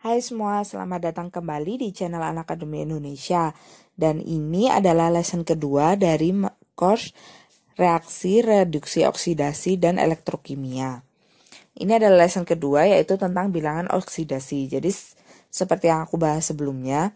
Hai semua, selamat datang kembali di channel Anak Akademi Indonesia. Dan ini adalah lesson kedua dari course reaksi, reduksi, oksidasi, dan elektrokimia. Ini adalah lesson kedua yaitu tentang bilangan oksidasi. Jadi seperti yang aku bahas sebelumnya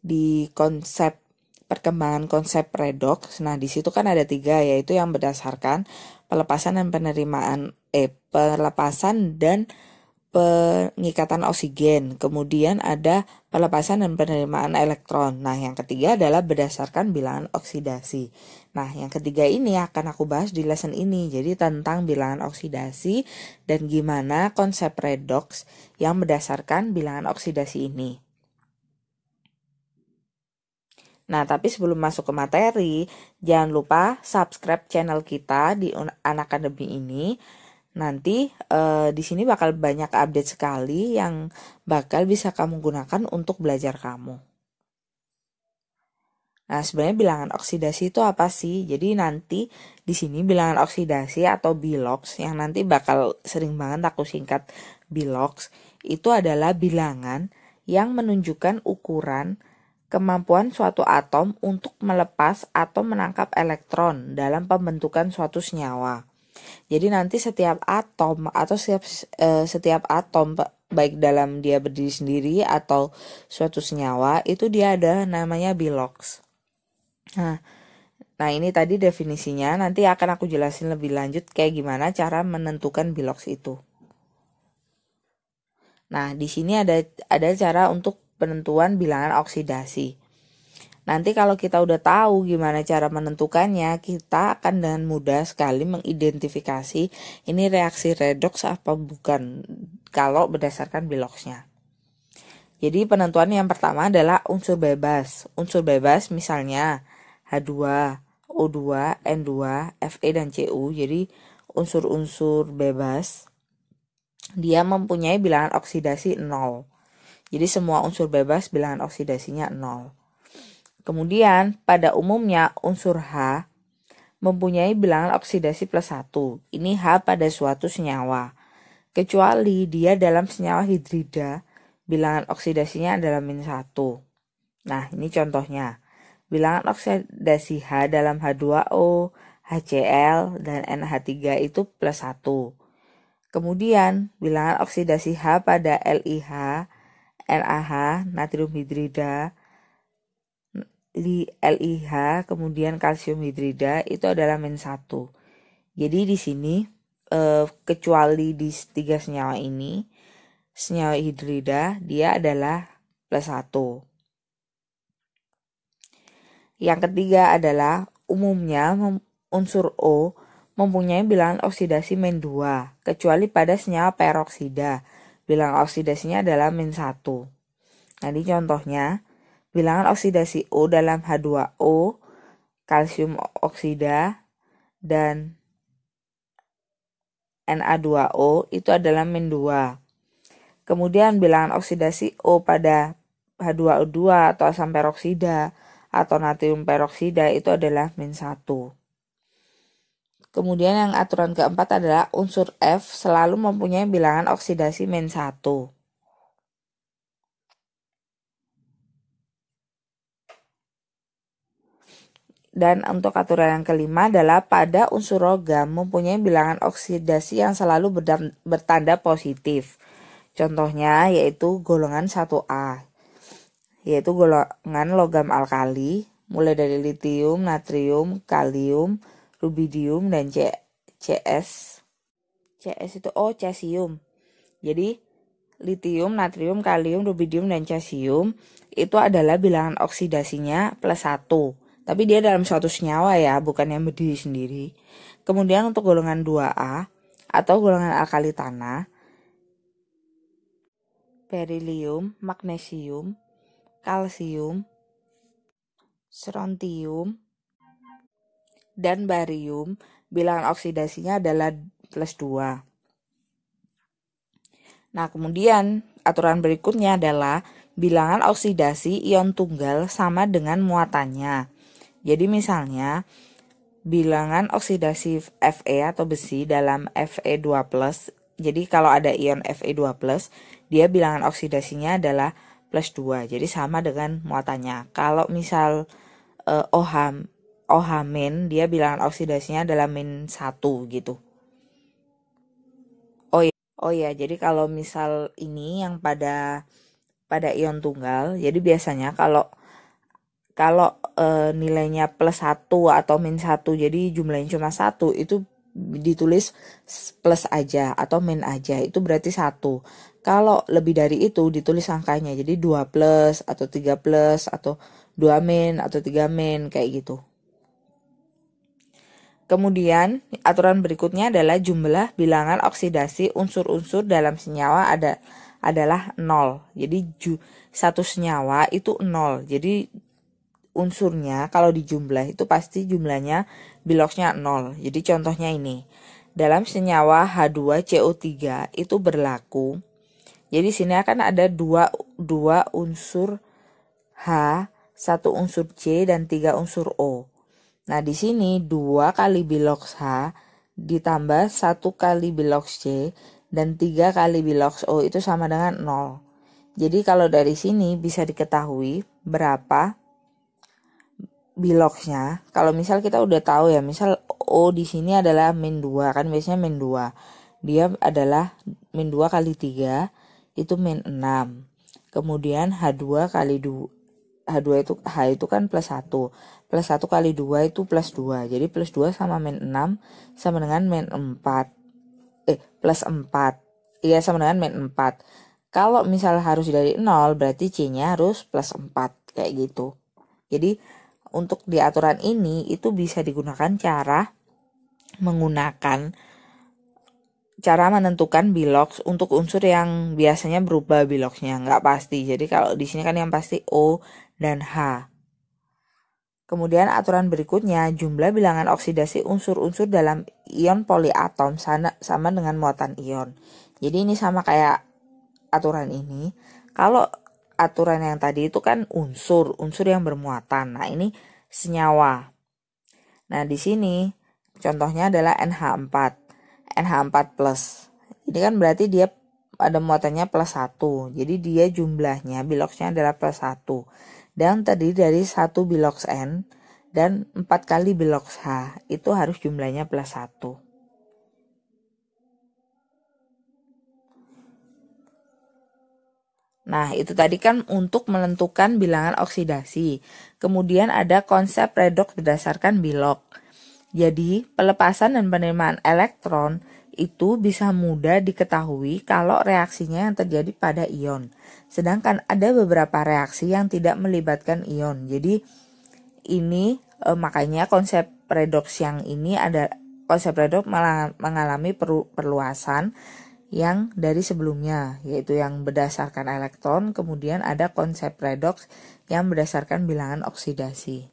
di konsep perkembangan konsep redox. Nah, di situ kan ada tiga yaitu yang berdasarkan pelepasan dan penerimaan eh pelepasan dan penerimaan pengikatan oksigen, kemudian ada pelepasan dan penerimaan elektron. Nah, yang ketiga adalah berdasarkan bilangan oksidasi. Nah, yang ketiga ini akan aku bahas di lesson ini, jadi tentang bilangan oksidasi dan gimana konsep redox yang berdasarkan bilangan oksidasi ini. Nah, tapi sebelum masuk ke materi, jangan lupa subscribe channel kita di Anak Akademi ini Nanti uh, di sini bakal banyak update sekali yang bakal bisa kamu gunakan untuk belajar kamu. Nah, sebenarnya bilangan oksidasi itu apa sih? Jadi nanti di sini bilangan oksidasi atau bilox yang nanti bakal sering banget aku singkat bilox itu adalah bilangan yang menunjukkan ukuran kemampuan suatu atom untuk melepas atau menangkap elektron dalam pembentukan suatu senyawa. Jadi nanti setiap atom atau setiap uh, setiap atom baik dalam dia berdiri sendiri atau suatu senyawa itu dia ada namanya bilox. Nah, nah ini tadi definisinya. Nanti akan aku jelasin lebih lanjut kayak gimana cara menentukan bilox itu. Nah, di sini ada ada cara untuk penentuan bilangan oksidasi. Nanti kalau kita udah tahu gimana cara menentukannya, kita akan dengan mudah sekali mengidentifikasi ini reaksi redox apa bukan kalau berdasarkan Biloxnya. Jadi penentuan yang pertama adalah unsur bebas. Unsur bebas misalnya H2, O2, N2, Fe dan Cu. Jadi unsur-unsur bebas dia mempunyai bilangan oksidasi 0. Jadi semua unsur bebas bilangan oksidasinya 0. Kemudian, pada umumnya unsur H mempunyai bilangan oksidasi plus 1. Ini H pada suatu senyawa. Kecuali dia dalam senyawa hidrida, bilangan oksidasinya adalah minus 1. Nah, ini contohnya. Bilangan oksidasi H dalam H2O, HCl, dan NH3 itu plus 1. Kemudian, bilangan oksidasi H pada LiH, NaH, natrium hidrida, LIH kemudian kalsium hidrida itu adalah min 1. Jadi di sini eh, kecuali di tiga senyawa ini senyawa hidrida dia adalah plus 1. Yang ketiga adalah umumnya unsur O mempunyai bilangan oksidasi min 2 kecuali pada senyawa peroksida bilangan oksidasinya adalah min 1. Nah, di contohnya Bilangan oksidasi O dalam H2O, kalsium oksida, dan Na2O itu adalah min 2. Kemudian bilangan oksidasi O pada H2O2 atau asam peroksida atau natrium peroksida itu adalah min 1. Kemudian yang aturan keempat adalah unsur F selalu mempunyai bilangan oksidasi min 1. Dan untuk aturan yang kelima adalah pada unsur logam mempunyai bilangan oksidasi yang selalu bertanda positif. Contohnya yaitu golongan 1A, yaitu golongan logam alkali, mulai dari litium, natrium, kalium, rubidium, dan C CS. CS itu oh cesium. Jadi litium, natrium, kalium, rubidium, dan cesium itu adalah bilangan oksidasinya plus 1. Tapi dia dalam suatu senyawa ya, bukan yang berdiri sendiri. Kemudian untuk golongan 2A atau golongan alkali tanah, berilium magnesium, kalsium, strontium, dan barium bilangan oksidasinya adalah plus 2. Nah, kemudian aturan berikutnya adalah bilangan oksidasi ion tunggal sama dengan muatannya. Jadi misalnya bilangan oksidasi Fe atau besi dalam Fe2+, jadi kalau ada ion Fe2+, dia bilangan oksidasinya adalah plus 2. Jadi sama dengan muatannya. Kalau misal eh, OH OH dia bilangan oksidasinya adalah min 1 gitu. Oh iya, oh iya, jadi kalau misal ini yang pada pada ion tunggal, jadi biasanya kalau kalau e, nilainya plus 1 atau min 1 jadi jumlahnya cuma satu itu ditulis plus aja atau min aja itu berarti satu kalau lebih dari itu ditulis angkanya jadi 2 plus atau 3 plus atau 2 min atau 3 min kayak gitu Kemudian aturan berikutnya adalah jumlah bilangan oksidasi unsur-unsur dalam senyawa ada adalah 0. Jadi ju, satu senyawa itu 0. Jadi unsurnya kalau dijumlah itu pasti jumlahnya biloksnya 0. Jadi contohnya ini. Dalam senyawa H2CO3 itu berlaku. Jadi sini akan ada dua, dua unsur H, satu unsur C dan tiga unsur O. Nah di sini dua kali biloks H ditambah satu kali biloks C dan tiga kali biloks O itu sama dengan 0. Jadi kalau dari sini bisa diketahui berapa biloknya kalau misal kita udah tahu ya misal O oh, di sini adalah min dua kan biasanya min dua dia adalah min dua kali tiga itu min enam kemudian H2 kali dua H2 itu H itu kan plus satu plus satu kali dua itu plus dua jadi plus dua sama min enam sama dengan min empat eh plus empat iya sama dengan min empat kalau misal harus dari nol berarti C-nya harus plus empat kayak gitu. Jadi untuk di aturan ini itu bisa digunakan cara menggunakan cara menentukan bilox untuk unsur yang biasanya berubah biloxnya nggak pasti. Jadi kalau di sini kan yang pasti O dan H. Kemudian aturan berikutnya jumlah bilangan oksidasi unsur-unsur dalam ion poliatom sana sama dengan muatan ion. Jadi ini sama kayak aturan ini. Kalau aturan yang tadi itu kan unsur, unsur yang bermuatan. Nah, ini senyawa. Nah, di sini contohnya adalah NH4. NH4+. plus. Ini kan berarti dia ada muatannya plus 1. Jadi dia jumlahnya biloxnya adalah plus 1. Dan tadi dari 1 bilox N dan 4 kali bilox H. Itu harus jumlahnya plus 1. Nah, itu tadi kan untuk menentukan bilangan oksidasi. Kemudian ada konsep redox berdasarkan bilok. Jadi, pelepasan dan penerimaan elektron itu bisa mudah diketahui kalau reaksinya yang terjadi pada ion. Sedangkan ada beberapa reaksi yang tidak melibatkan ion. Jadi, ini eh, makanya konsep redox yang ini ada konsep redox mengalami perluasan yang dari sebelumnya, yaitu yang berdasarkan elektron, kemudian ada konsep redox yang berdasarkan bilangan oksidasi.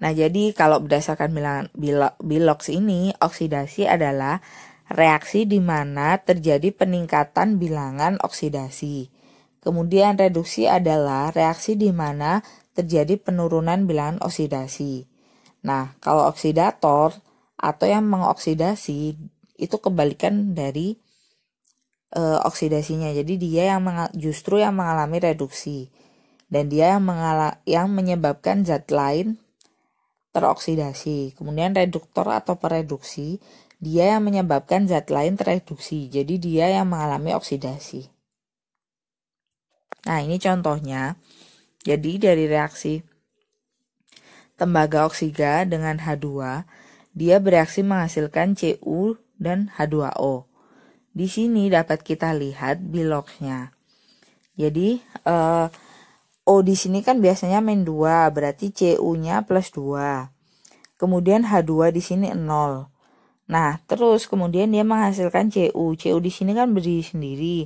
Nah, jadi kalau berdasarkan bilangan bilox ini, oksidasi adalah reaksi di mana terjadi peningkatan bilangan oksidasi. Kemudian reduksi adalah reaksi di mana terjadi penurunan bilangan oksidasi. Nah, kalau oksidator atau yang mengoksidasi itu kebalikan dari e, oksidasinya. Jadi dia yang mengal, justru yang mengalami reduksi dan dia yang mengala, yang menyebabkan zat lain teroksidasi. Kemudian reduktor atau pereduksi, dia yang menyebabkan zat lain tereduksi. Jadi dia yang mengalami oksidasi. Nah, ini contohnya. Jadi dari reaksi tembaga oksiga dengan H2, dia bereaksi menghasilkan Cu dan H2O. Di sini dapat kita lihat biloknya. Jadi eh, O di sini kan biasanya main 2, berarti CU-nya plus 2. Kemudian H2 di sini 0. Nah, terus kemudian dia menghasilkan CU. CU di sini kan berdiri sendiri.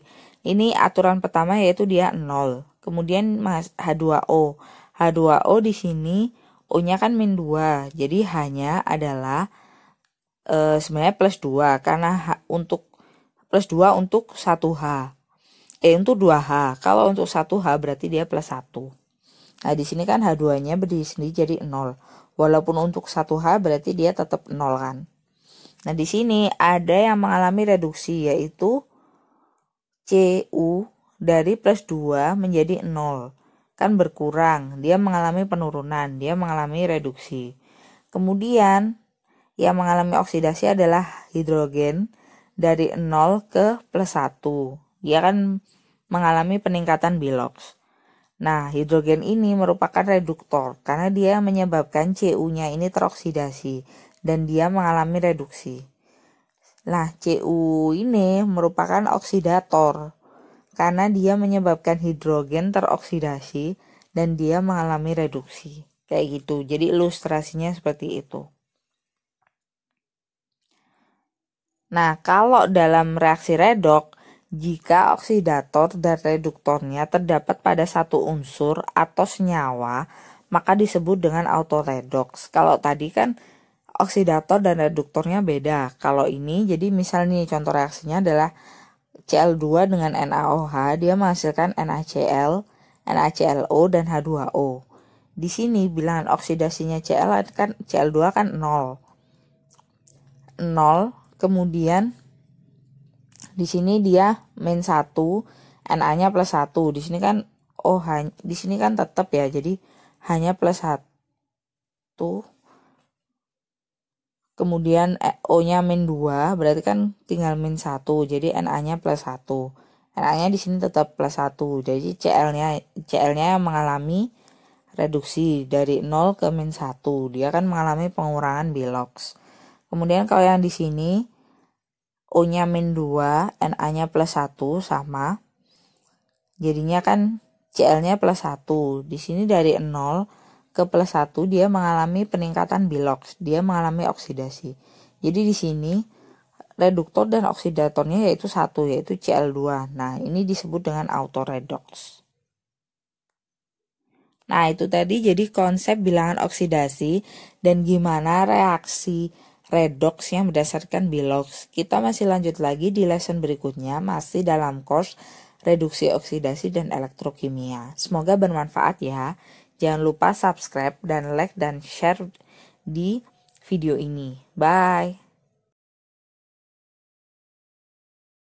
Ini aturan pertama yaitu dia 0. Kemudian H2O. H2O di sini O-nya kan min 2. Jadi hanya adalah e, sebenarnya plus 2 karena H untuk plus 2 untuk 1H. Eh untuk 2H. Kalau untuk 1H berarti dia plus 1. Nah, di sini kan H2-nya berdiri sendiri jadi 0. Walaupun untuk 1H berarti dia tetap 0 kan. Nah, di sini ada yang mengalami reduksi yaitu CU dari plus 2 menjadi 0. Kan berkurang, dia mengalami penurunan, dia mengalami reduksi. Kemudian yang mengalami oksidasi adalah hidrogen dari 0 ke plus 1. Dia akan mengalami peningkatan bilox. Nah, hidrogen ini merupakan reduktor karena dia menyebabkan Cu-nya ini teroksidasi dan dia mengalami reduksi. Nah, Cu ini merupakan oksidator karena dia menyebabkan hidrogen teroksidasi dan dia mengalami reduksi. Kayak gitu. Jadi ilustrasinya seperti itu. Nah, kalau dalam reaksi redoks, jika oksidator dan reduktornya terdapat pada satu unsur atau senyawa, maka disebut dengan autoredox. Kalau tadi kan oksidator dan reduktornya beda. Kalau ini jadi misalnya contoh reaksinya adalah Cl2 dengan NaOH, dia menghasilkan NaCl, NaClO dan H2O. Di sini bilangan oksidasinya Cl kan Cl2 kan 0. 0 Kemudian di sini dia main satu, NA-nya plus satu. Di sini kan oh di sini kan tetap ya. Jadi hanya plus satu. Kemudian eh, O-nya main dua, berarti kan tinggal main satu. Jadi NA-nya plus satu. NA-nya di sini tetap plus satu. Jadi CL-nya CL-nya mengalami reduksi dari 0 ke min 1. Dia kan mengalami pengurangan biloks. Kemudian kalau yang di sini u nya min 2, NA-nya plus 1 sama. Jadinya kan CL-nya plus 1. Di sini dari 0 ke plus 1 dia mengalami peningkatan bilox, dia mengalami oksidasi. Jadi di sini reduktor dan oksidatornya yaitu satu yaitu Cl2. Nah, ini disebut dengan autoredox. Nah, itu tadi jadi konsep bilangan oksidasi dan gimana reaksi Redox yang berdasarkan Bilox. Kita masih lanjut lagi di lesson berikutnya masih dalam course reduksi oksidasi dan elektrokimia. Semoga bermanfaat ya. Jangan lupa subscribe dan like dan share di video ini. Bye.